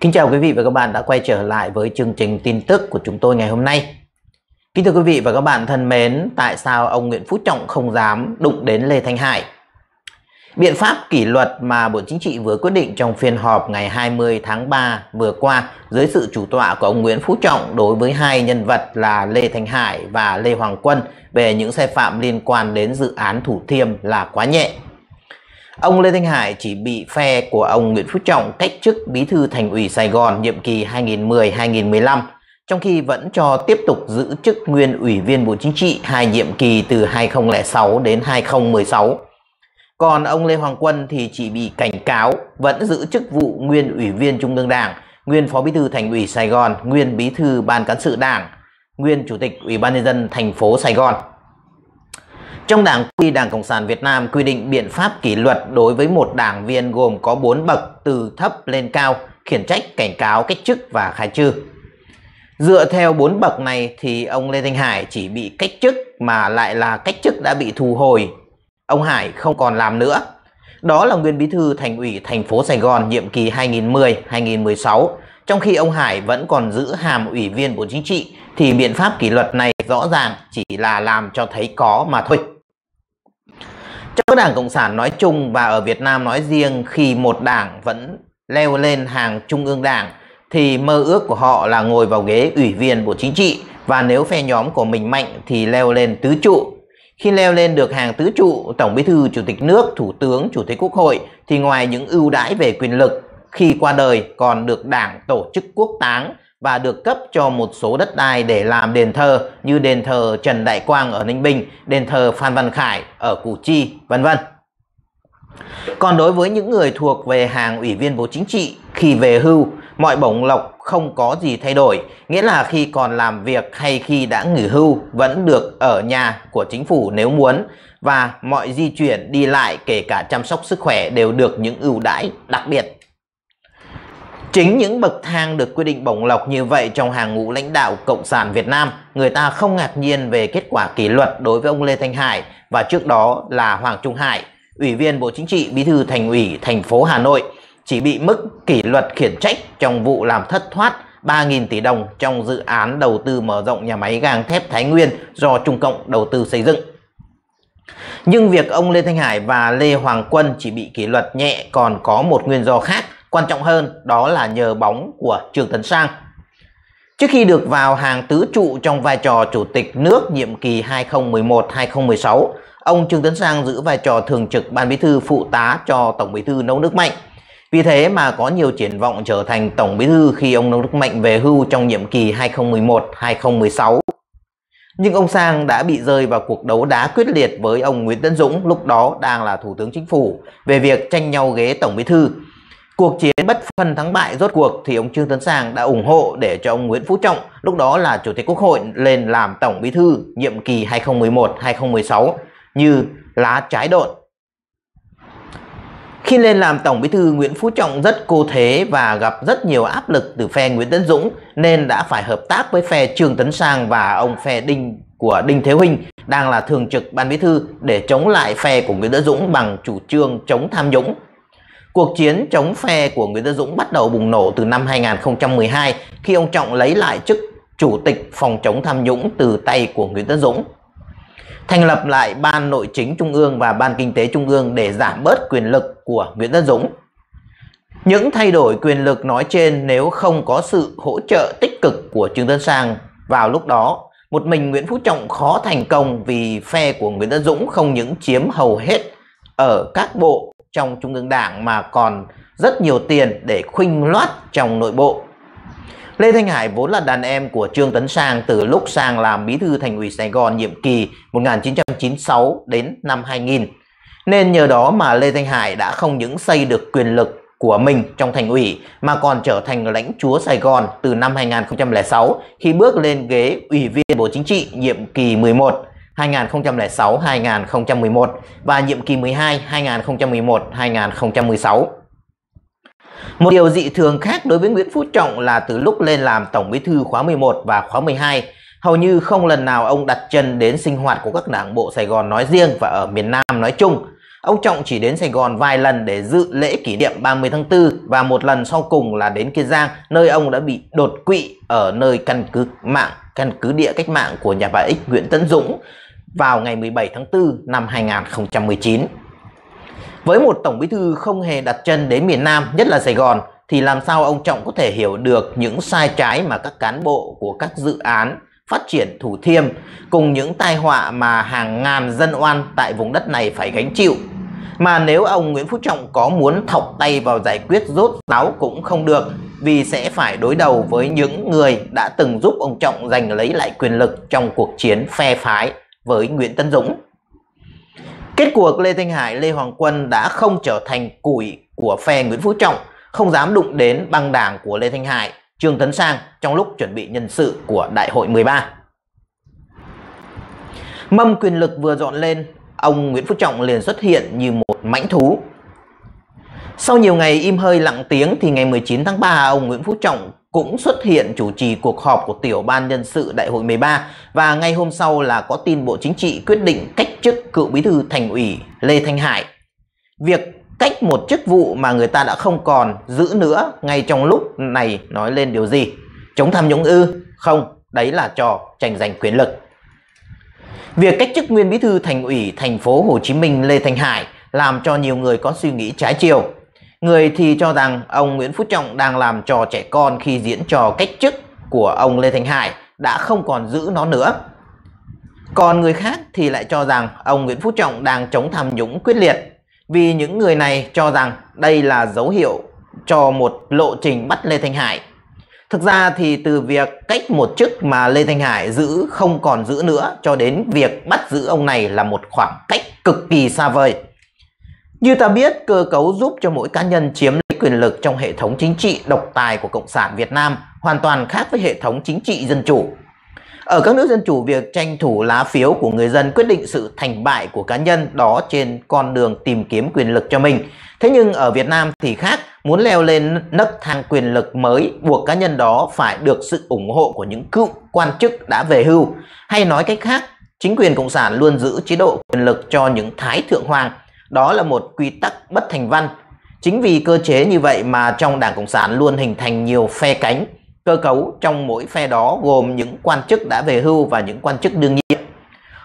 Kính chào quý vị và các bạn đã quay trở lại với chương trình tin tức của chúng tôi ngày hôm nay. Kính thưa quý vị và các bạn thân mến, tại sao ông Nguyễn Phú Trọng không dám đụng đến Lê Thanh Hải? Biện pháp kỷ luật mà Bộ Chính trị vừa quyết định trong phiên họp ngày 20 tháng 3 vừa qua dưới sự chủ tọa của ông Nguyễn Phú Trọng đối với hai nhân vật là Lê Thanh Hải và Lê Hoàng Quân về những sai phạm liên quan đến dự án Thủ Thiêm là quá nhẹ. Ông Lê Thanh Hải chỉ bị phe của ông Nguyễn Phú Trọng cách chức bí thư thành ủy Sài Gòn nhiệm kỳ 2010-2015, trong khi vẫn cho tiếp tục giữ chức nguyên ủy viên Bộ Chính trị hai nhiệm kỳ từ 2006 đến 2016. Còn ông Lê Hoàng Quân thì chỉ bị cảnh cáo vẫn giữ chức vụ nguyên ủy viên Trung ương Đảng, nguyên Phó Bí thư Thành ủy Sài Gòn, nguyên Bí thư Ban cán sự Đảng, nguyên Chủ tịch Ủy ban nhân dân thành phố Sài Gòn. Trong Đảng Quy Đảng Cộng sản Việt Nam quy định biện pháp kỷ luật đối với một đảng viên gồm có 4 bậc từ thấp lên cao, khiển trách, cảnh cáo, cách chức và khai trừ. Dựa theo 4 bậc này thì ông Lê Thanh Hải chỉ bị cách chức mà lại là cách chức đã bị thu hồi. Ông Hải không còn làm nữa. Đó là nguyên bí thư thành ủy thành phố Sài Gòn nhiệm kỳ 2010-2016. Trong khi ông Hải vẫn còn giữ hàm ủy viên Bộ Chính trị thì biện pháp kỷ luật này rõ ràng chỉ là làm cho thấy có mà thôi cho Đảng Cộng sản nói chung và ở Việt Nam nói riêng khi một đảng vẫn leo lên hàng Trung ương Đảng thì mơ ước của họ là ngồi vào ghế ủy viên Bộ Chính trị và nếu phe nhóm của mình mạnh thì leo lên tứ trụ. Khi leo lên được hàng tứ trụ, Tổng Bí thư, Chủ tịch nước, Thủ tướng, Chủ tịch Quốc hội thì ngoài những ưu đãi về quyền lực, khi qua đời còn được Đảng tổ chức quốc táng và được cấp cho một số đất đai để làm đền thờ như đền thờ Trần Đại Quang ở Ninh Bình, đền thờ Phan Văn Khải ở Củ Chi, vân vân. Còn đối với những người thuộc về hàng ủy viên Bộ Chính trị khi về hưu, mọi bổng lộc không có gì thay đổi, nghĩa là khi còn làm việc hay khi đã nghỉ hưu vẫn được ở nhà của chính phủ nếu muốn và mọi di chuyển đi lại kể cả chăm sóc sức khỏe đều được những ưu đãi đặc biệt. Chính những bậc thang được quy định bổng lộc như vậy trong hàng ngũ lãnh đạo Cộng sản Việt Nam, người ta không ngạc nhiên về kết quả kỷ luật đối với ông Lê Thanh Hải và trước đó là Hoàng Trung Hải, Ủy viên Bộ Chính trị Bí thư Thành ủy thành phố Hà Nội, chỉ bị mức kỷ luật khiển trách trong vụ làm thất thoát 3.000 tỷ đồng trong dự án đầu tư mở rộng nhà máy gang thép Thái Nguyên do Trung Cộng đầu tư xây dựng. Nhưng việc ông Lê Thanh Hải và Lê Hoàng Quân chỉ bị kỷ luật nhẹ còn có một nguyên do khác – Quan trọng hơn đó là nhờ bóng của Trương Tấn Sang. Trước khi được vào hàng tứ trụ trong vai trò chủ tịch nước nhiệm kỳ 2011-2016, ông Trương Tấn Sang giữ vai trò thường trực ban bí thư phụ tá cho Tổng bí thư Nông Đức Mạnh. Vì thế mà có nhiều triển vọng trở thành Tổng bí thư khi ông Nông Đức Mạnh về hưu trong nhiệm kỳ 2011-2016. Nhưng ông Sang đã bị rơi vào cuộc đấu đá quyết liệt với ông Nguyễn Tấn Dũng lúc đó đang là Thủ tướng Chính phủ về việc tranh nhau ghế Tổng bí thư Cuộc chiến bất phân thắng bại rốt cuộc thì ông Trương Tấn Sang đã ủng hộ để cho ông Nguyễn Phú Trọng, lúc đó là Chủ tịch Quốc hội lên làm Tổng Bí thư nhiệm kỳ 2011-2016 như lá trái độn. Khi lên làm Tổng Bí thư, Nguyễn Phú Trọng rất cô thế và gặp rất nhiều áp lực từ phe Nguyễn Tấn Dũng nên đã phải hợp tác với phe Trương Tấn Sang và ông phe Đinh của Đinh Thế Huynh đang là thường trực ban bí thư để chống lại phe của Nguyễn Tấn Dũng bằng chủ trương chống tham nhũng Cuộc chiến chống phe của Nguyễn Đức Dũng bắt đầu bùng nổ từ năm 2012 khi ông Trọng lấy lại chức Chủ tịch phòng chống tham nhũng từ tay của Nguyễn Đức Dũng. Thành lập lại Ban Nội chính Trung ương và Ban Kinh tế Trung ương để giảm bớt quyền lực của Nguyễn Đức Dũng. Những thay đổi quyền lực nói trên nếu không có sự hỗ trợ tích cực của Trương Tấn Sang vào lúc đó, một mình Nguyễn Phú Trọng khó thành công vì phe của Nguyễn Đức Dũng không những chiếm hầu hết ở các bộ trong Trung ương Đảng mà còn rất nhiều tiền để khuynh loát trong nội bộ. Lê Thanh Hải vốn là đàn em của Trương Tấn Sang từ lúc Sang làm bí thư thành ủy Sài Gòn nhiệm kỳ 1996 đến năm 2000. Nên nhờ đó mà Lê Thanh Hải đã không những xây được quyền lực của mình trong thành ủy mà còn trở thành lãnh chúa Sài Gòn từ năm 2006 khi bước lên ghế ủy viên Bộ Chính trị nhiệm kỳ 11 2006-2011 và nhiệm kỳ 12 2011-2016. Một điều dị thường khác đối với Nguyễn Phú Trọng là từ lúc lên làm Tổng Bí thư khóa 11 và khóa 12, hầu như không lần nào ông đặt chân đến sinh hoạt của các đảng bộ Sài Gòn nói riêng và ở miền Nam nói chung. Ông Trọng chỉ đến Sài Gòn vài lần để dự lễ kỷ niệm 30 tháng 4 và một lần sau cùng là đến Kiên Giang, nơi ông đã bị đột quỵ ở nơi căn cứ mạng, căn cứ địa cách mạng của nhà bà Ích Nguyễn Tấn Dũng vào ngày 17 tháng 4 năm 2019. Với một Tổng Bí thư không hề đặt chân đến miền Nam, nhất là Sài Gòn, thì làm sao ông Trọng có thể hiểu được những sai trái mà các cán bộ của các dự án phát triển Thủ Thiêm cùng những tai họa mà hàng ngàn dân oan tại vùng đất này phải gánh chịu. Mà nếu ông Nguyễn Phú Trọng có muốn thọc tay vào giải quyết rốt ráo cũng không được vì sẽ phải đối đầu với những người đã từng giúp ông Trọng giành lấy lại quyền lực trong cuộc chiến phe phái với Nguyễn Tân Dũng. Kết cuộc Lê Thanh Hải, Lê Hoàng Quân đã không trở thành củi của phe Nguyễn Phú Trọng, không dám đụng đến băng đảng của Lê Thanh Hải, Trương Tấn Sang trong lúc chuẩn bị nhân sự của Đại hội 13. Mâm quyền lực vừa dọn lên, ông Nguyễn Phú Trọng liền xuất hiện như một mãnh thú. Sau nhiều ngày im hơi lặng tiếng thì ngày 19 tháng 3, ông Nguyễn Phú Trọng cũng xuất hiện chủ trì cuộc họp của tiểu ban nhân sự đại hội 13 và ngay hôm sau là có tin Bộ Chính trị quyết định cách chức cựu bí thư thành ủy Lê Thanh Hải. Việc cách một chức vụ mà người ta đã không còn giữ nữa ngay trong lúc này nói lên điều gì? Chống tham nhũng ư? Không, đấy là trò tranh giành quyền lực. Việc cách chức nguyên bí thư thành ủy thành phố Hồ Chí Minh Lê Thanh Hải làm cho nhiều người có suy nghĩ trái chiều. Người thì cho rằng ông Nguyễn Phú Trọng đang làm trò trẻ con khi diễn trò cách chức của ông Lê Thành Hải đã không còn giữ nó nữa. Còn người khác thì lại cho rằng ông Nguyễn Phú Trọng đang chống tham nhũng quyết liệt vì những người này cho rằng đây là dấu hiệu cho một lộ trình bắt Lê Thành Hải. Thực ra thì từ việc cách một chức mà Lê Thanh Hải giữ không còn giữ nữa cho đến việc bắt giữ ông này là một khoảng cách cực kỳ xa vời. Như ta biết, cơ cấu giúp cho mỗi cá nhân chiếm lấy quyền lực trong hệ thống chính trị độc tài của Cộng sản Việt Nam hoàn toàn khác với hệ thống chính trị dân chủ. Ở các nước dân chủ, việc tranh thủ lá phiếu của người dân quyết định sự thành bại của cá nhân đó trên con đường tìm kiếm quyền lực cho mình. Thế nhưng ở Việt Nam thì khác, muốn leo lên nấc thang quyền lực mới buộc cá nhân đó phải được sự ủng hộ của những cựu quan chức đã về hưu. Hay nói cách khác, chính quyền Cộng sản luôn giữ chế độ quyền lực cho những thái thượng hoàng đó là một quy tắc bất thành văn. Chính vì cơ chế như vậy mà trong Đảng Cộng sản luôn hình thành nhiều phe cánh. Cơ cấu trong mỗi phe đó gồm những quan chức đã về hưu và những quan chức đương nhiệm.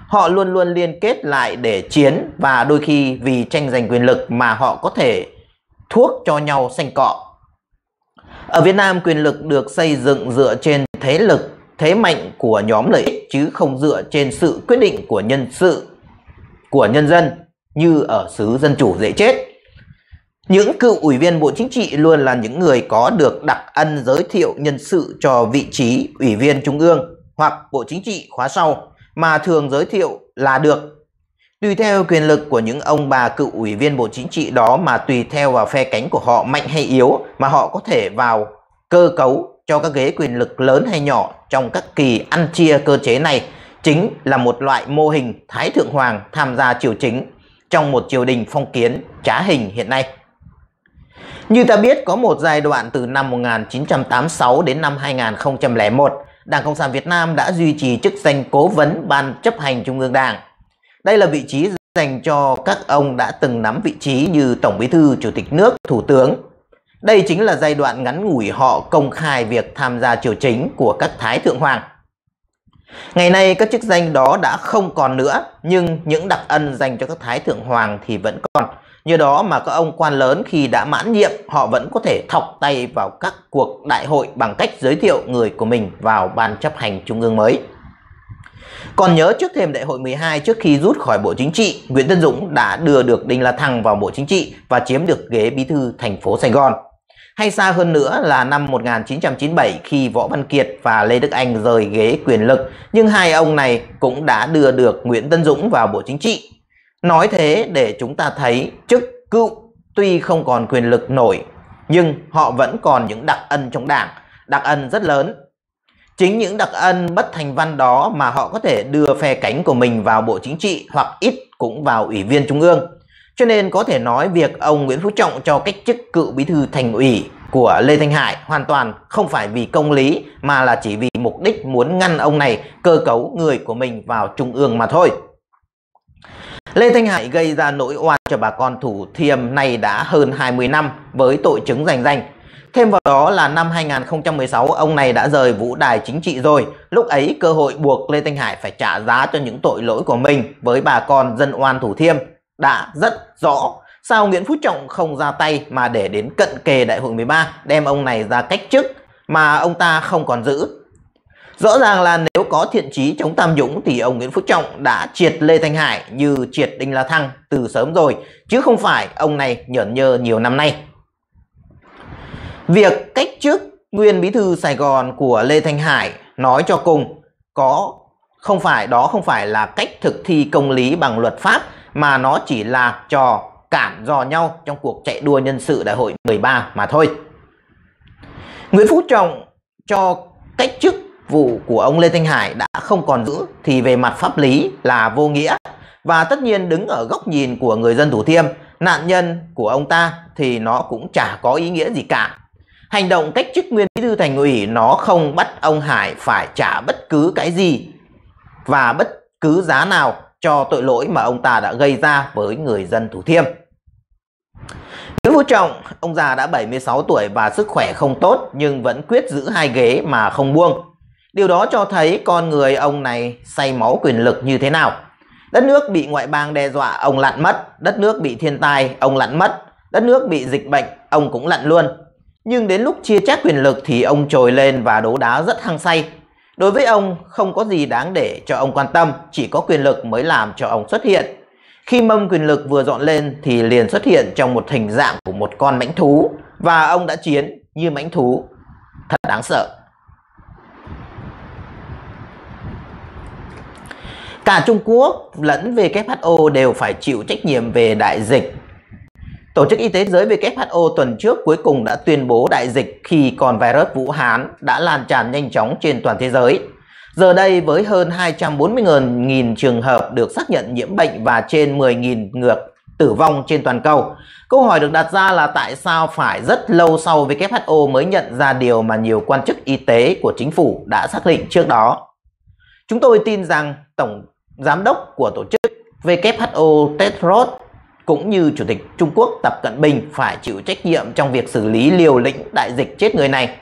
Họ luôn luôn liên kết lại để chiến và đôi khi vì tranh giành quyền lực mà họ có thể thuốc cho nhau xanh cọ. Ở Việt Nam, quyền lực được xây dựng dựa trên thế lực, thế mạnh của nhóm lợi ích chứ không dựa trên sự quyết định của nhân sự, của nhân dân như ở xứ dân chủ dễ chết. Những cựu ủy viên Bộ Chính trị luôn là những người có được đặc ân giới thiệu nhân sự cho vị trí ủy viên Trung ương hoặc Bộ Chính trị khóa sau mà thường giới thiệu là được. Tùy theo quyền lực của những ông bà cựu ủy viên Bộ Chính trị đó mà tùy theo vào phe cánh của họ mạnh hay yếu mà họ có thể vào cơ cấu cho các ghế quyền lực lớn hay nhỏ trong các kỳ ăn chia cơ chế này chính là một loại mô hình Thái Thượng Hoàng tham gia triều chính trong một triều đình phong kiến trá hình hiện nay. Như ta biết, có một giai đoạn từ năm 1986 đến năm 2001, Đảng Cộng sản Việt Nam đã duy trì chức danh cố vấn Ban chấp hành Trung ương Đảng. Đây là vị trí dành cho các ông đã từng nắm vị trí như Tổng Bí thư, Chủ tịch nước, Thủ tướng. Đây chính là giai đoạn ngắn ngủi họ công khai việc tham gia triều chính của các Thái Thượng Hoàng. Ngày nay các chức danh đó đã không còn nữa, nhưng những đặc ân dành cho các thái thượng hoàng thì vẫn còn. Nhờ đó mà các ông quan lớn khi đã mãn nhiệm, họ vẫn có thể thọc tay vào các cuộc đại hội bằng cách giới thiệu người của mình vào ban chấp hành trung ương mới. Còn nhớ trước thềm đại hội 12 trước khi rút khỏi Bộ Chính trị, Nguyễn Tân Dũng đã đưa được Đinh La Thăng vào Bộ Chính trị và chiếm được ghế bí thư thành phố Sài Gòn. Hay xa hơn nữa là năm 1997 khi Võ Văn Kiệt và Lê Đức Anh rời ghế quyền lực, nhưng hai ông này cũng đã đưa được Nguyễn Tân Dũng vào Bộ Chính trị. Nói thế để chúng ta thấy chức cựu tuy không còn quyền lực nổi, nhưng họ vẫn còn những đặc ân trong đảng, đặc ân rất lớn. Chính những đặc ân bất thành văn đó mà họ có thể đưa phe cánh của mình vào Bộ Chính trị hoặc ít cũng vào Ủy viên Trung ương. Cho nên có thể nói việc ông Nguyễn Phú Trọng cho cách chức cựu bí thư thành ủy của Lê Thanh Hải hoàn toàn không phải vì công lý mà là chỉ vì mục đích muốn ngăn ông này cơ cấu người của mình vào trung ương mà thôi. Lê Thanh Hải gây ra nỗi oan cho bà con Thủ Thiêm này đã hơn 20 năm với tội chứng giành danh. Thêm vào đó là năm 2016 ông này đã rời vũ đài chính trị rồi. Lúc ấy cơ hội buộc Lê Thanh Hải phải trả giá cho những tội lỗi của mình với bà con dân oan Thủ Thiêm đã rất rõ sao Nguyễn Phú Trọng không ra tay mà để đến cận kề đại hội 13 đem ông này ra cách chức mà ông ta không còn giữ. Rõ ràng là nếu có thiện chí chống tham nhũng thì ông Nguyễn Phú Trọng đã triệt Lê Thanh Hải như triệt Đinh La Thăng từ sớm rồi, chứ không phải ông này nhởn nhơ nhiều năm nay. Việc cách chức nguyên bí thư Sài Gòn của Lê Thanh Hải nói cho cùng có không phải đó không phải là cách thực thi công lý bằng luật pháp mà nó chỉ là trò cản dò nhau trong cuộc chạy đua nhân sự đại hội 13 mà thôi. Nguyễn Phú Trọng cho cách chức vụ của ông Lê Thanh Hải đã không còn giữ thì về mặt pháp lý là vô nghĩa và tất nhiên đứng ở góc nhìn của người dân Thủ Thiêm, nạn nhân của ông ta thì nó cũng chả có ý nghĩa gì cả. Hành động cách chức nguyên bí thư thành ủy nó không bắt ông Hải phải trả bất cứ cái gì và bất cứ giá nào cho tội lỗi mà ông ta đã gây ra với người dân Thủ Thiêm. Nguyễn Phú Trọng, ông già đã 76 tuổi và sức khỏe không tốt nhưng vẫn quyết giữ hai ghế mà không buông. Điều đó cho thấy con người ông này say máu quyền lực như thế nào. Đất nước bị ngoại bang đe dọa, ông lặn mất. Đất nước bị thiên tai, ông lặn mất. Đất nước bị dịch bệnh, ông cũng lặn luôn. Nhưng đến lúc chia chác quyền lực thì ông trồi lên và đấu đá rất hăng say, Đối với ông, không có gì đáng để cho ông quan tâm, chỉ có quyền lực mới làm cho ông xuất hiện. Khi mâm quyền lực vừa dọn lên thì liền xuất hiện trong một hình dạng của một con mãnh thú và ông đã chiến như mãnh thú. Thật đáng sợ. Cả Trung Quốc lẫn WHO đều phải chịu trách nhiệm về đại dịch Tổ chức Y tế Thế giới WHO tuần trước cuối cùng đã tuyên bố đại dịch khi còn virus Vũ Hán đã lan tràn nhanh chóng trên toàn thế giới. Giờ đây với hơn 240.000 trường hợp được xác nhận nhiễm bệnh và trên 10.000 ngược tử vong trên toàn cầu. Câu hỏi được đặt ra là tại sao phải rất lâu sau WHO mới nhận ra điều mà nhiều quan chức y tế của chính phủ đã xác định trước đó. Chúng tôi tin rằng Tổng Giám đốc của tổ chức WHO Tedros cũng như Chủ tịch Trung Quốc Tập Cận Bình phải chịu trách nhiệm trong việc xử lý liều lĩnh đại dịch chết người này.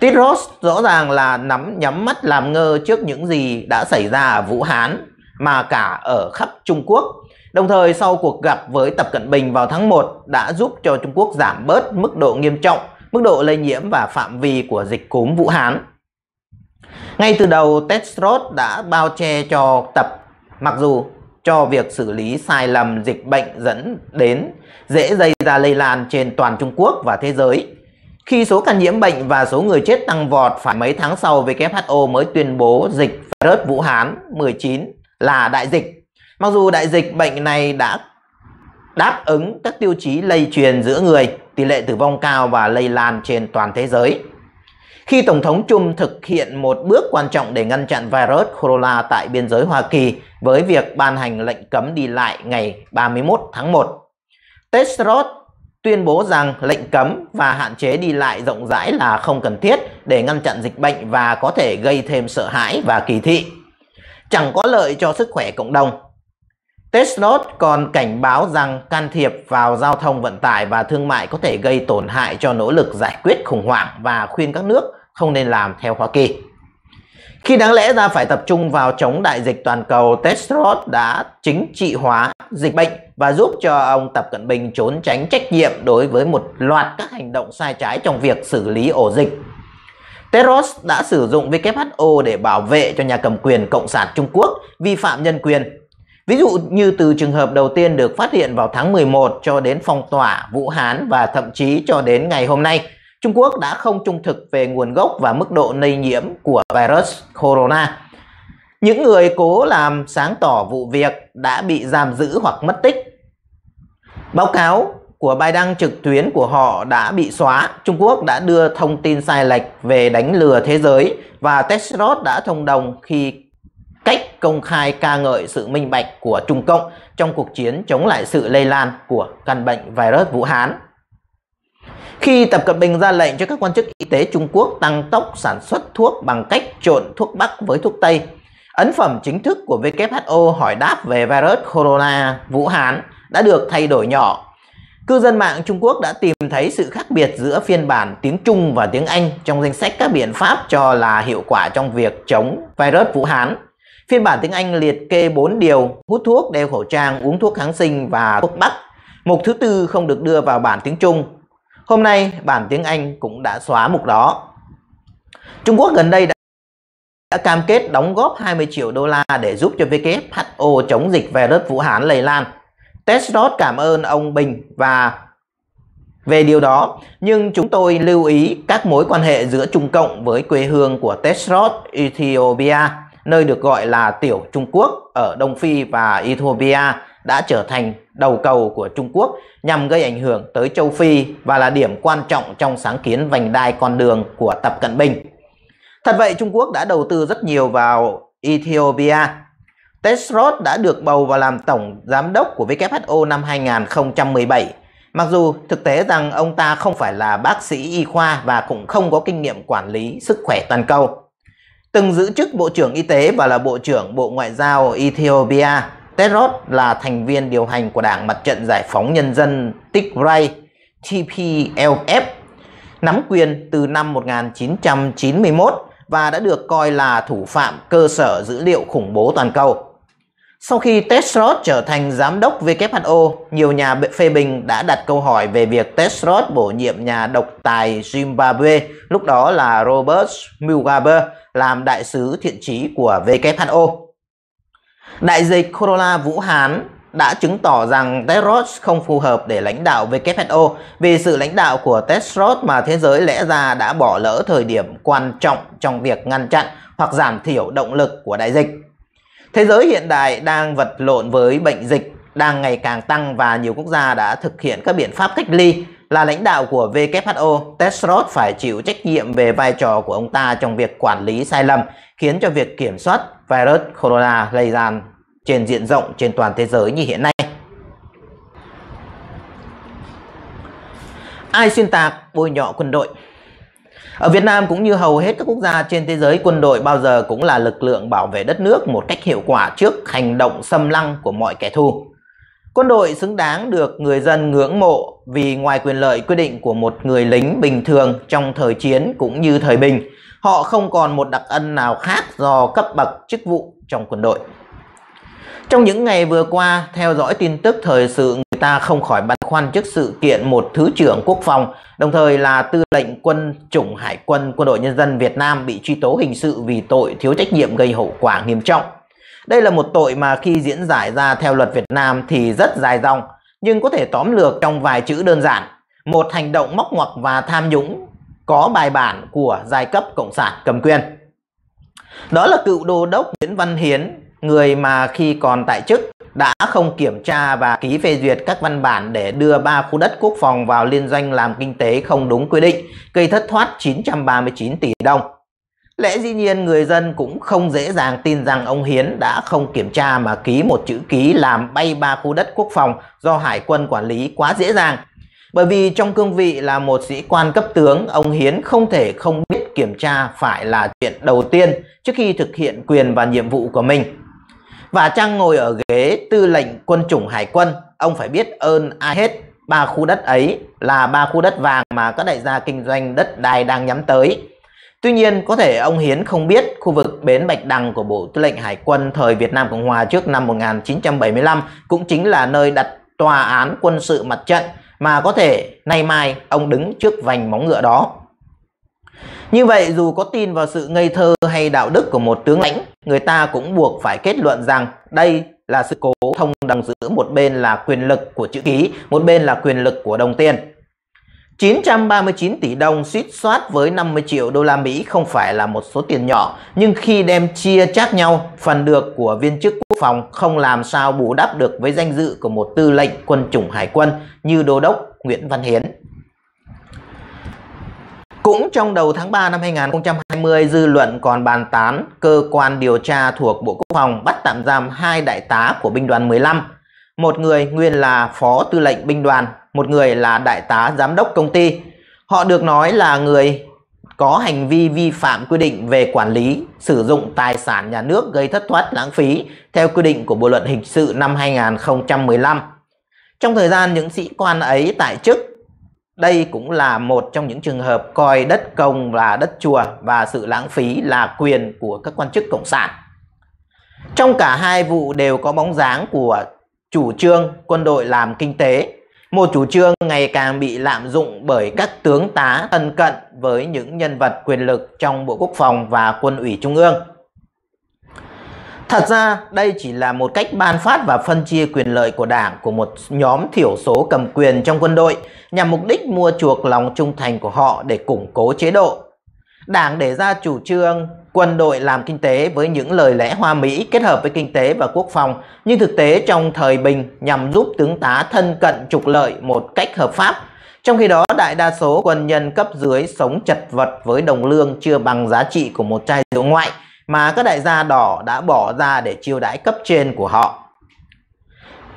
Tedros rõ ràng là nắm nhắm mắt làm ngơ trước những gì đã xảy ra ở Vũ Hán mà cả ở khắp Trung Quốc. Đồng thời sau cuộc gặp với Tập Cận Bình vào tháng 1 đã giúp cho Trung Quốc giảm bớt mức độ nghiêm trọng, mức độ lây nhiễm và phạm vi của dịch cúm Vũ Hán. Ngay từ đầu, Tedros đã bao che cho Tập mặc dù cho việc xử lý sai lầm dịch bệnh dẫn đến dễ gây ra lây lan trên toàn Trung Quốc và thế giới. Khi số ca nhiễm bệnh và số người chết tăng vọt phải mấy tháng sau WHO mới tuyên bố dịch virus Vũ Hán 19 là đại dịch. Mặc dù đại dịch bệnh này đã đáp ứng các tiêu chí lây truyền giữa người, tỷ lệ tử vong cao và lây lan trên toàn thế giới khi Tổng thống Trump thực hiện một bước quan trọng để ngăn chặn virus corona tại biên giới Hoa Kỳ với việc ban hành lệnh cấm đi lại ngày 31 tháng 1. Tedros tuyên bố rằng lệnh cấm và hạn chế đi lại rộng rãi là không cần thiết để ngăn chặn dịch bệnh và có thể gây thêm sợ hãi và kỳ thị. Chẳng có lợi cho sức khỏe cộng đồng. Tedros còn cảnh báo rằng can thiệp vào giao thông vận tải và thương mại có thể gây tổn hại cho nỗ lực giải quyết khủng hoảng và khuyên các nước không nên làm theo Hoa Kỳ. Khi đáng lẽ ra phải tập trung vào chống đại dịch toàn cầu, Tedros đã chính trị hóa dịch bệnh và giúp cho ông Tập Cận Bình trốn tránh trách nhiệm đối với một loạt các hành động sai trái trong việc xử lý ổ dịch. Tedros đã sử dụng WHO để bảo vệ cho nhà cầm quyền Cộng sản Trung Quốc vi phạm nhân quyền. Ví dụ như từ trường hợp đầu tiên được phát hiện vào tháng 11 cho đến phong tỏa Vũ Hán và thậm chí cho đến ngày hôm nay – Trung Quốc đã không trung thực về nguồn gốc và mức độ lây nhiễm của virus corona. Những người cố làm sáng tỏ vụ việc đã bị giam giữ hoặc mất tích. Báo cáo của bài đăng trực tuyến của họ đã bị xóa. Trung Quốc đã đưa thông tin sai lệch về đánh lừa thế giới và Tesrod đã thông đồng khi cách công khai ca ngợi sự minh bạch của Trung Cộng trong cuộc chiến chống lại sự lây lan của căn bệnh virus Vũ Hán khi Tập Cận Bình ra lệnh cho các quan chức y tế Trung Quốc tăng tốc sản xuất thuốc bằng cách trộn thuốc Bắc với thuốc Tây. Ấn phẩm chính thức của WHO hỏi đáp về virus corona Vũ Hán đã được thay đổi nhỏ. Cư dân mạng Trung Quốc đã tìm thấy sự khác biệt giữa phiên bản tiếng Trung và tiếng Anh trong danh sách các biện pháp cho là hiệu quả trong việc chống virus Vũ Hán. Phiên bản tiếng Anh liệt kê 4 điều, hút thuốc, đeo khẩu trang, uống thuốc kháng sinh và thuốc bắc. Mục thứ tư không được đưa vào bản tiếng Trung Hôm nay bản tiếng Anh cũng đã xóa mục đó. Trung Quốc gần đây đã đã cam kết đóng góp 20 triệu đô la để giúp cho WHO chống dịch virus Vũ Hán lây lan. Tedros cảm ơn ông Bình và về điều đó, nhưng chúng tôi lưu ý các mối quan hệ giữa Trung Cộng với quê hương của Tedros Ethiopia, nơi được gọi là Tiểu Trung Quốc ở Đông Phi và Ethiopia đã trở thành đầu cầu của Trung Quốc nhằm gây ảnh hưởng tới châu Phi và là điểm quan trọng trong sáng kiến vành đai con đường của Tập Cận Bình. Thật vậy, Trung Quốc đã đầu tư rất nhiều vào Ethiopia. Tedros đã được bầu vào làm tổng giám đốc của WHO năm 2017 Mặc dù thực tế rằng ông ta không phải là bác sĩ y khoa và cũng không có kinh nghiệm quản lý sức khỏe toàn cầu. Từng giữ chức Bộ trưởng Y tế và là Bộ trưởng Bộ Ngoại giao Ethiopia, Tedros là thành viên điều hành của Đảng Mặt trận Giải phóng Nhân dân Tigray TPLF, nắm quyền từ năm 1991 và đã được coi là thủ phạm cơ sở dữ liệu khủng bố toàn cầu. Sau khi Tedros trở thành giám đốc WHO, nhiều nhà phê bình đã đặt câu hỏi về việc Tedros bổ nhiệm nhà độc tài Zimbabwe, lúc đó là Robert Mugabe, làm đại sứ thiện chí của WHO. Đại dịch Corona Vũ Hán đã chứng tỏ rằng Tedros không phù hợp để lãnh đạo WHO vì sự lãnh đạo của Tedros mà thế giới lẽ ra đã bỏ lỡ thời điểm quan trọng trong việc ngăn chặn hoặc giảm thiểu động lực của đại dịch. Thế giới hiện đại đang vật lộn với bệnh dịch đang ngày càng tăng và nhiều quốc gia đã thực hiện các biện pháp cách ly là lãnh đạo của WHO, Tedros phải chịu trách nhiệm về vai trò của ông ta trong việc quản lý sai lầm khiến cho việc kiểm soát virus corona lây lan trên diện rộng trên toàn thế giới như hiện nay. Ai xuyên tạc bôi nhọ quân đội? Ở Việt Nam cũng như hầu hết các quốc gia trên thế giới, quân đội bao giờ cũng là lực lượng bảo vệ đất nước một cách hiệu quả trước hành động xâm lăng của mọi kẻ thù. Quân đội xứng đáng được người dân ngưỡng mộ vì ngoài quyền lợi quyết định của một người lính bình thường trong thời chiến cũng như thời bình, họ không còn một đặc ân nào khác do cấp bậc chức vụ trong quân đội. Trong những ngày vừa qua, theo dõi tin tức thời sự người ta không khỏi băn khoăn trước sự kiện một Thứ trưởng Quốc phòng, đồng thời là tư lệnh quân chủng hải quân quân đội nhân dân Việt Nam bị truy tố hình sự vì tội thiếu trách nhiệm gây hậu quả nghiêm trọng. Đây là một tội mà khi diễn giải ra theo luật Việt Nam thì rất dài dòng, nhưng có thể tóm lược trong vài chữ đơn giản. Một hành động móc ngoặc và tham nhũng có bài bản của giai cấp cộng sản cầm quyền. Đó là cựu đô đốc Nguyễn Văn Hiến, người mà khi còn tại chức đã không kiểm tra và ký phê duyệt các văn bản để đưa ba khu đất quốc phòng vào liên doanh làm kinh tế không đúng quy định, gây thất thoát 939 tỷ đồng. Lẽ dĩ nhiên người dân cũng không dễ dàng tin rằng ông Hiến đã không kiểm tra mà ký một chữ ký làm bay ba khu đất quốc phòng do hải quân quản lý quá dễ dàng bởi vì trong cương vị là một sĩ quan cấp tướng, ông Hiến không thể không biết kiểm tra phải là chuyện đầu tiên trước khi thực hiện quyền và nhiệm vụ của mình. Và Trang ngồi ở ghế tư lệnh quân chủng hải quân, ông phải biết ơn ai hết. Ba khu đất ấy là ba khu đất vàng mà các đại gia kinh doanh đất đai đang nhắm tới. Tuy nhiên, có thể ông Hiến không biết khu vực Bến Bạch Đằng của Bộ Tư lệnh Hải quân thời Việt Nam Cộng Hòa trước năm 1975 cũng chính là nơi đặt tòa án quân sự mặt trận mà có thể nay mai ông đứng trước vành móng ngựa đó. Như vậy dù có tin vào sự ngây thơ hay đạo đức của một tướng lãnh, người ta cũng buộc phải kết luận rằng đây là sự cố thông đồng giữa một bên là quyền lực của chữ ký, một bên là quyền lực của đồng tiền. 939 tỷ đồng suýt soát với 50 triệu đô la Mỹ không phải là một số tiền nhỏ, nhưng khi đem chia chác nhau, phần được của viên chức quốc phòng không làm sao bù đắp được với danh dự của một tư lệnh quân chủng hải quân như đô đốc Nguyễn Văn Hiến. Cũng trong đầu tháng 3 năm 2020, dư luận còn bàn tán cơ quan điều tra thuộc Bộ Quốc phòng bắt tạm giam hai đại tá của binh đoàn 15. Một người nguyên là phó tư lệnh binh đoàn một người là đại tá giám đốc công ty. Họ được nói là người có hành vi vi phạm quy định về quản lý, sử dụng tài sản nhà nước gây thất thoát lãng phí theo quy định của Bộ luật hình sự năm 2015. Trong thời gian những sĩ quan ấy tại chức, đây cũng là một trong những trường hợp coi đất công là đất chùa và sự lãng phí là quyền của các quan chức cộng sản. Trong cả hai vụ đều có bóng dáng của chủ trương quân đội làm kinh tế một chủ trương ngày càng bị lạm dụng bởi các tướng tá thân cận với những nhân vật quyền lực trong Bộ Quốc phòng và Quân ủy Trung ương. Thật ra, đây chỉ là một cách ban phát và phân chia quyền lợi của Đảng của một nhóm thiểu số cầm quyền trong quân đội nhằm mục đích mua chuộc lòng trung thành của họ để củng cố chế độ. Đảng để ra chủ trương quân đội làm kinh tế với những lời lẽ hoa mỹ kết hợp với kinh tế và quốc phòng, nhưng thực tế trong thời bình nhằm giúp tướng tá thân cận trục lợi một cách hợp pháp. Trong khi đó, đại đa số quân nhân cấp dưới sống chật vật với đồng lương chưa bằng giá trị của một chai rượu ngoại mà các đại gia đỏ đã bỏ ra để chiêu đãi cấp trên của họ.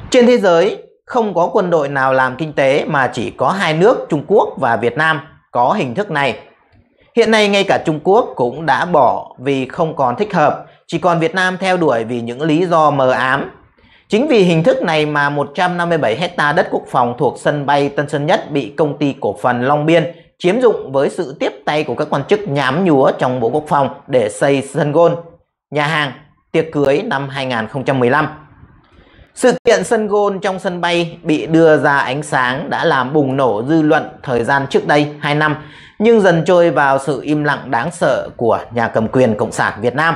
Trên thế giới, không có quân đội nào làm kinh tế mà chỉ có hai nước Trung Quốc và Việt Nam có hình thức này. Hiện nay ngay cả Trung Quốc cũng đã bỏ vì không còn thích hợp, chỉ còn Việt Nam theo đuổi vì những lý do mờ ám. Chính vì hình thức này mà 157 hecta đất quốc phòng thuộc sân bay Tân Sơn Nhất bị công ty cổ phần Long Biên chiếm dụng với sự tiếp tay của các quan chức nhám nhúa trong Bộ Quốc phòng để xây sân gôn, nhà hàng, tiệc cưới năm 2015. Sự kiện sân gôn trong sân bay bị đưa ra ánh sáng đã làm bùng nổ dư luận thời gian trước đây 2 năm, nhưng dần trôi vào sự im lặng đáng sợ của nhà cầm quyền Cộng sản Việt Nam.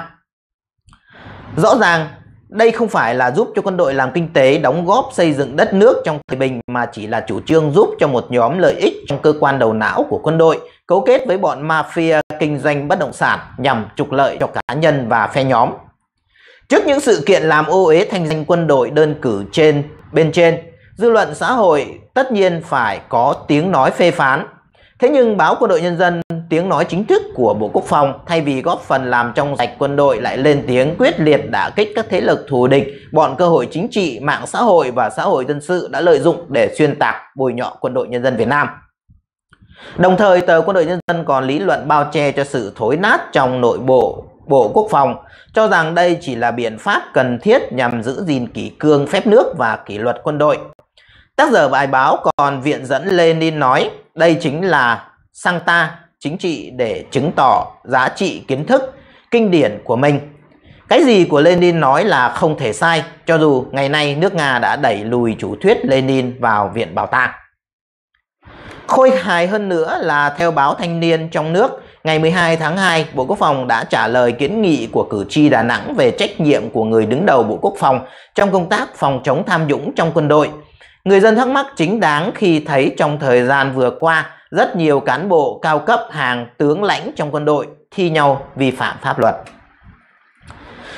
Rõ ràng, đây không phải là giúp cho quân đội làm kinh tế đóng góp xây dựng đất nước trong thời bình mà chỉ là chủ trương giúp cho một nhóm lợi ích trong cơ quan đầu não của quân đội cấu kết với bọn mafia kinh doanh bất động sản nhằm trục lợi cho cá nhân và phe nhóm. Trước những sự kiện làm ô uế thành danh quân đội đơn cử trên bên trên, dư luận xã hội tất nhiên phải có tiếng nói phê phán. Thế nhưng báo Quân đội Nhân dân, tiếng nói chính thức của Bộ Quốc phòng, thay vì góp phần làm trong sạch quân đội lại lên tiếng quyết liệt đả kích các thế lực thù địch, bọn cơ hội chính trị, mạng xã hội và xã hội dân sự đã lợi dụng để xuyên tạc bồi nhọ Quân đội Nhân dân Việt Nam. Đồng thời, tờ Quân đội Nhân dân còn lý luận bao che cho sự thối nát trong nội bộ Bộ Quốc phòng cho rằng đây chỉ là biện pháp cần thiết nhằm giữ gìn kỷ cương phép nước và kỷ luật quân đội. Tác giả bài báo còn viện dẫn Lenin nói đây chính là sang ta chính trị để chứng tỏ giá trị kiến thức, kinh điển của mình. Cái gì của Lenin nói là không thể sai, cho dù ngày nay nước Nga đã đẩy lùi chủ thuyết Lenin vào viện bảo tàng. Khôi hài hơn nữa là theo báo thanh niên trong nước, Ngày 12 tháng 2, Bộ Quốc phòng đã trả lời kiến nghị của cử tri Đà Nẵng về trách nhiệm của người đứng đầu Bộ Quốc phòng trong công tác phòng chống tham nhũng trong quân đội. Người dân thắc mắc chính đáng khi thấy trong thời gian vừa qua, rất nhiều cán bộ cao cấp hàng tướng lãnh trong quân đội thi nhau vi phạm pháp luật.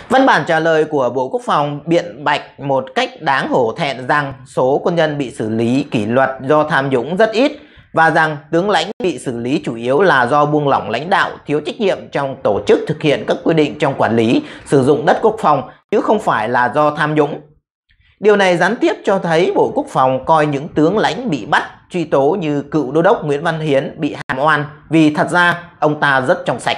Văn bản trả lời của Bộ Quốc phòng biện bạch một cách đáng hổ thẹn rằng số quân nhân bị xử lý kỷ luật do tham nhũng rất ít, và rằng tướng lãnh bị xử lý chủ yếu là do buông lỏng lãnh đạo, thiếu trách nhiệm trong tổ chức thực hiện các quy định trong quản lý, sử dụng đất quốc phòng chứ không phải là do tham nhũng. Điều này gián tiếp cho thấy Bộ Quốc phòng coi những tướng lãnh bị bắt, truy tố như cựu đô đốc Nguyễn Văn Hiến bị hàm oan vì thật ra ông ta rất trong sạch.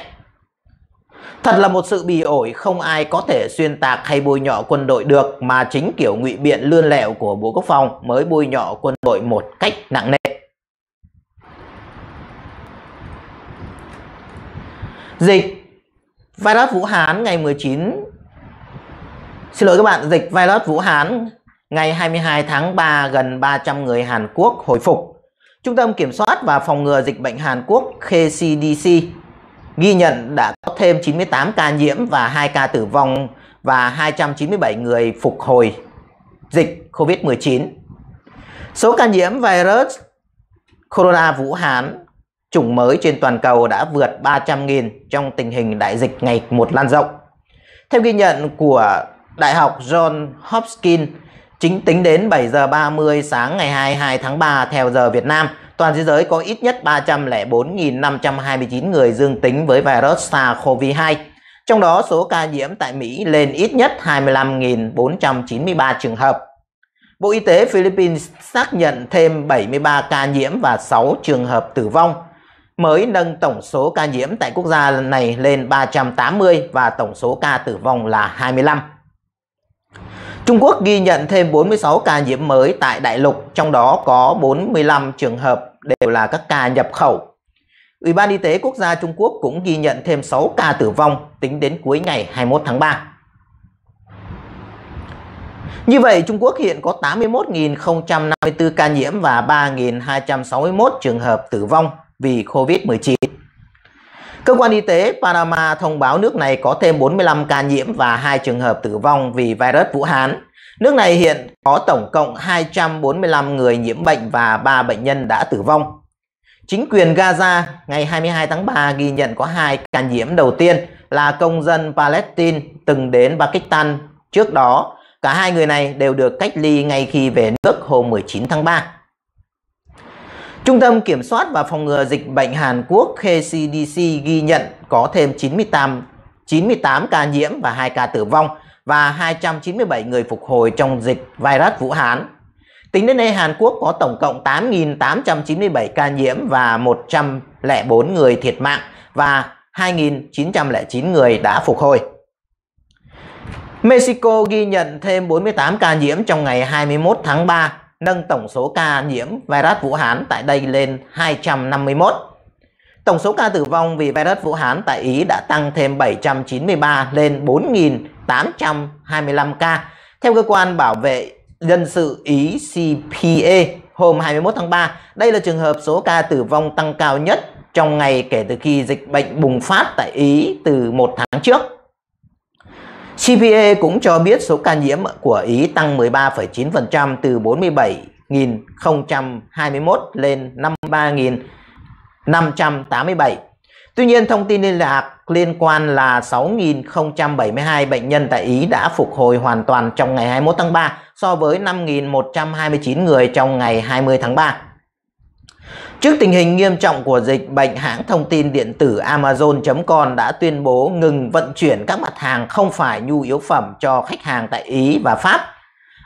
Thật là một sự bì ổi không ai có thể xuyên tạc hay bôi nhọ quân đội được mà chính kiểu ngụy biện lươn lẹo của Bộ Quốc phòng mới bôi nhọ quân đội một cách nặng nề. dịch virus Vũ Hán ngày 19 Xin lỗi các bạn, dịch virus Vũ Hán ngày 22 tháng 3 gần 300 người Hàn Quốc hồi phục. Trung tâm Kiểm soát và Phòng ngừa Dịch bệnh Hàn Quốc KCDC ghi nhận đã có thêm 98 ca nhiễm và 2 ca tử vong và 297 người phục hồi dịch COVID-19. Số ca nhiễm virus corona Vũ Hán chủng mới trên toàn cầu đã vượt 300.000 trong tình hình đại dịch ngày một lan rộng. Theo ghi nhận của Đại học John Hopkins, chính tính đến 7 giờ 30 sáng ngày 22 tháng 3 theo giờ Việt Nam, toàn thế giới có ít nhất 304.529 người dương tính với virus SARS-CoV-2. Trong đó, số ca nhiễm tại Mỹ lên ít nhất 25.493 trường hợp. Bộ Y tế Philippines xác nhận thêm 73 ca nhiễm và 6 trường hợp tử vong mới nâng tổng số ca nhiễm tại quốc gia này lên 380 và tổng số ca tử vong là 25. Trung Quốc ghi nhận thêm 46 ca nhiễm mới tại đại lục, trong đó có 45 trường hợp đều là các ca nhập khẩu. Ủy ban Y tế Quốc gia Trung Quốc cũng ghi nhận thêm 6 ca tử vong tính đến cuối ngày 21 tháng 3. Như vậy, Trung Quốc hiện có 81.054 ca nhiễm và 3.261 trường hợp tử vong vì COVID-19. Cơ quan y tế Panama thông báo nước này có thêm 45 ca nhiễm và 2 trường hợp tử vong vì virus Vũ Hán. Nước này hiện có tổng cộng 245 người nhiễm bệnh và 3 bệnh nhân đã tử vong. Chính quyền Gaza ngày 22 tháng 3 ghi nhận có hai ca nhiễm đầu tiên là công dân Palestine từng đến Pakistan trước đó. Cả hai người này đều được cách ly ngay khi về nước hôm 19 tháng 3. Trung tâm Kiểm soát và Phòng ngừa Dịch bệnh Hàn Quốc KCDC ghi nhận có thêm 98, 98 ca nhiễm và 2 ca tử vong và 297 người phục hồi trong dịch virus Vũ Hán. Tính đến nay, Hàn Quốc có tổng cộng 8.897 ca nhiễm và 104 người thiệt mạng và 2.909 người đã phục hồi. Mexico ghi nhận thêm 48 ca nhiễm trong ngày 21 tháng 3 nâng tổng số ca nhiễm virus Vũ Hán tại đây lên 251. Tổng số ca tử vong vì virus Vũ Hán tại Ý đã tăng thêm 793 lên 4.825 ca. Theo cơ quan bảo vệ dân sự Ý CPA hôm 21 tháng 3, đây là trường hợp số ca tử vong tăng cao nhất trong ngày kể từ khi dịch bệnh bùng phát tại Ý từ một tháng trước. CPA cũng cho biết số ca nhiễm của Ý tăng 13,9% từ 47.021 lên 53.587. Tuy nhiên, thông tin liên lạc liên quan là 6.072 bệnh nhân tại Ý đã phục hồi hoàn toàn trong ngày 21 tháng 3 so với 5.129 người trong ngày 20 tháng 3. Trước tình hình nghiêm trọng của dịch bệnh, hãng thông tin điện tử Amazon.com đã tuyên bố ngừng vận chuyển các mặt hàng không phải nhu yếu phẩm cho khách hàng tại Ý và Pháp.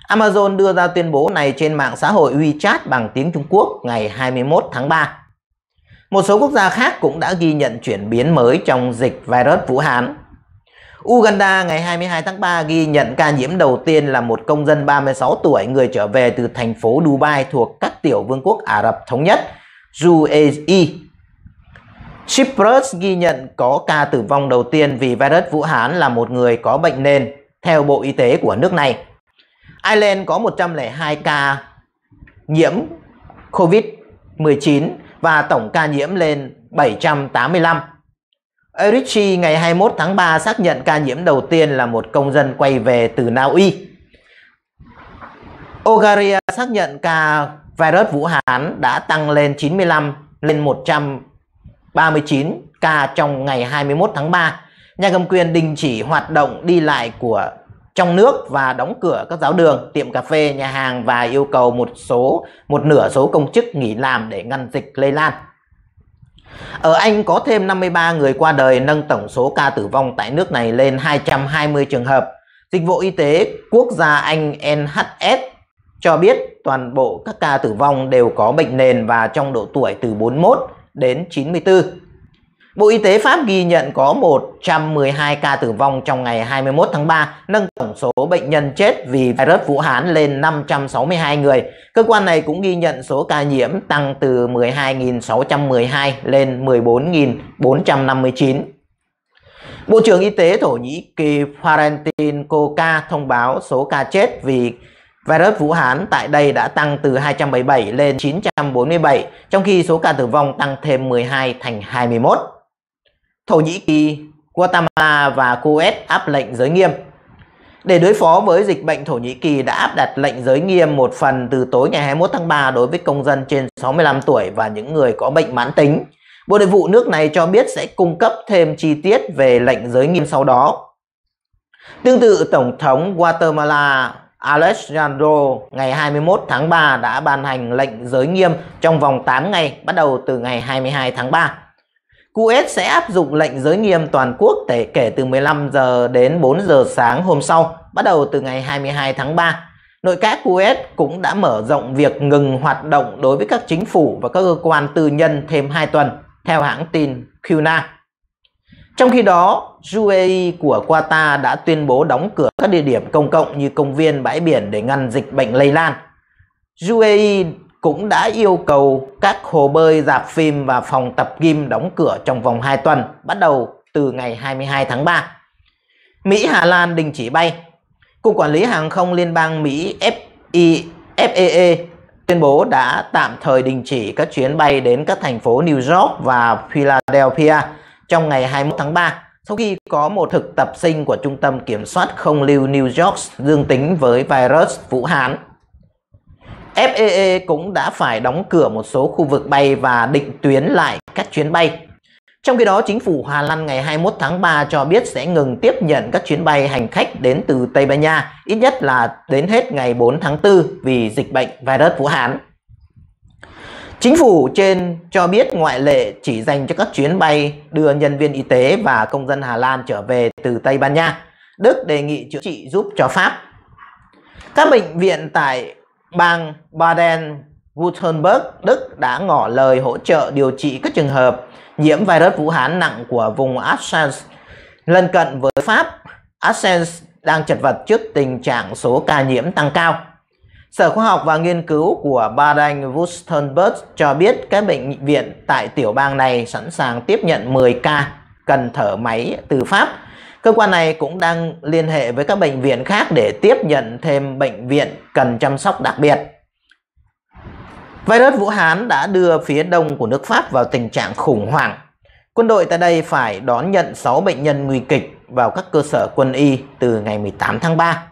Amazon đưa ra tuyên bố này trên mạng xã hội WeChat bằng tiếng Trung Quốc ngày 21 tháng 3. Một số quốc gia khác cũng đã ghi nhận chuyển biến mới trong dịch virus Vũ Hán. Uganda ngày 22 tháng 3 ghi nhận ca nhiễm đầu tiên là một công dân 36 tuổi người trở về từ thành phố Dubai thuộc các tiểu vương quốc Ả Rập Thống Nhất – UAE. Cyprus ghi nhận có ca tử vong đầu tiên vì virus Vũ Hán là một người có bệnh nền, theo Bộ Y tế của nước này. Ireland có 102 ca nhiễm COVID-19 và tổng ca nhiễm lên 785. Eritrea ngày 21 tháng 3 xác nhận ca nhiễm đầu tiên là một công dân quay về từ Na Uy. Ogaria xác nhận ca virus Vũ Hán đã tăng lên 95 lên 139 ca trong ngày 21 tháng 3. Nhà cầm quyền đình chỉ hoạt động đi lại của trong nước và đóng cửa các giáo đường, tiệm cà phê, nhà hàng và yêu cầu một số một nửa số công chức nghỉ làm để ngăn dịch lây lan. Ở Anh có thêm 53 người qua đời nâng tổng số ca tử vong tại nước này lên 220 trường hợp. Dịch vụ y tế quốc gia Anh NHS cho biết toàn bộ các ca tử vong đều có bệnh nền và trong độ tuổi từ 41 đến 94. Bộ Y tế Pháp ghi nhận có 112 ca tử vong trong ngày 21 tháng 3, nâng tổng số bệnh nhân chết vì virus Vũ Hán lên 562 người. Cơ quan này cũng ghi nhận số ca nhiễm tăng từ 12.612 lên 14.459. Bộ trưởng Y tế Thổ Nhĩ Kỳ Valentin Koka thông báo số ca chết vì Virus Vũ Hán tại đây đã tăng từ 277 lên 947, trong khi số ca tử vong tăng thêm 12 thành 21. Thổ Nhĩ Kỳ, Guatemala và Kuwait áp lệnh giới nghiêm. Để đối phó với dịch bệnh Thổ Nhĩ Kỳ đã áp đặt lệnh giới nghiêm một phần từ tối ngày 21 tháng 3 đối với công dân trên 65 tuổi và những người có bệnh mãn tính. Bộ Nội vụ nước này cho biết sẽ cung cấp thêm chi tiết về lệnh giới nghiêm sau đó. Tương tự, Tổng thống Guatemala Alejandro ngày 21 tháng 3 đã ban hành lệnh giới nghiêm trong vòng 8 ngày bắt đầu từ ngày 22 tháng 3. Kuwait sẽ áp dụng lệnh giới nghiêm toàn quốc thể kể từ 15 giờ đến 4 giờ sáng hôm sau, bắt đầu từ ngày 22 tháng 3. Nội các Kuwait cũng đã mở rộng việc ngừng hoạt động đối với các chính phủ và các cơ quan tư nhân thêm 2 tuần, theo hãng tin Qna. Trong khi đó, UAE của Qatar đã tuyên bố đóng cửa các địa điểm công cộng như công viên, bãi biển để ngăn dịch bệnh lây lan. UAE cũng đã yêu cầu các hồ bơi, dạp phim và phòng tập gym đóng cửa trong vòng 2 tuần, bắt đầu từ ngày 22 tháng 3. Mỹ Hà Lan đình chỉ bay. Cục Quản lý Hàng không Liên bang Mỹ FAA e e, tuyên bố đã tạm thời đình chỉ các chuyến bay đến các thành phố New York và Philadelphia trong ngày 21 tháng 3 sau khi có một thực tập sinh của Trung tâm Kiểm soát Không lưu New York dương tính với virus Vũ Hán. FAA cũng đã phải đóng cửa một số khu vực bay và định tuyến lại các chuyến bay. Trong khi đó, chính phủ Hà Lan ngày 21 tháng 3 cho biết sẽ ngừng tiếp nhận các chuyến bay hành khách đến từ Tây Ban Nha, ít nhất là đến hết ngày 4 tháng 4 vì dịch bệnh virus Vũ Hán. Chính phủ trên cho biết ngoại lệ chỉ dành cho các chuyến bay đưa nhân viên y tế và công dân Hà Lan trở về từ Tây Ban Nha. Đức đề nghị chữa trị giúp cho Pháp. Các bệnh viện tại bang Baden-Württemberg, Đức đã ngỏ lời hỗ trợ điều trị các trường hợp nhiễm virus Vũ Hán nặng của vùng Assens lân cận với Pháp. Assens đang chật vật trước tình trạng số ca nhiễm tăng cao. Sở khoa học và nghiên cứu của Baden-Württemberg cho biết các bệnh viện tại tiểu bang này sẵn sàng tiếp nhận 10 ca cần thở máy từ Pháp. Cơ quan này cũng đang liên hệ với các bệnh viện khác để tiếp nhận thêm bệnh viện cần chăm sóc đặc biệt. Virus Vũ Hán đã đưa phía đông của nước Pháp vào tình trạng khủng hoảng. Quân đội tại đây phải đón nhận 6 bệnh nhân nguy kịch vào các cơ sở quân y từ ngày 18 tháng 3.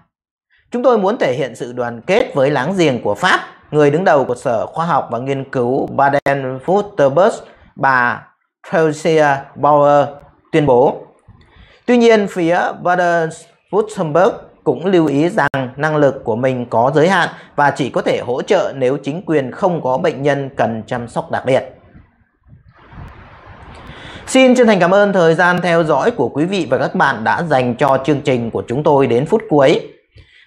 Chúng tôi muốn thể hiện sự đoàn kết với láng giềng của Pháp, người đứng đầu của Sở Khoa học và Nghiên cứu Baden-Württemberg, bà Trelsia Bauer tuyên bố. Tuy nhiên, phía Baden-Württemberg cũng lưu ý rằng năng lực của mình có giới hạn và chỉ có thể hỗ trợ nếu chính quyền không có bệnh nhân cần chăm sóc đặc biệt. Xin chân thành cảm ơn thời gian theo dõi của quý vị và các bạn đã dành cho chương trình của chúng tôi đến phút cuối.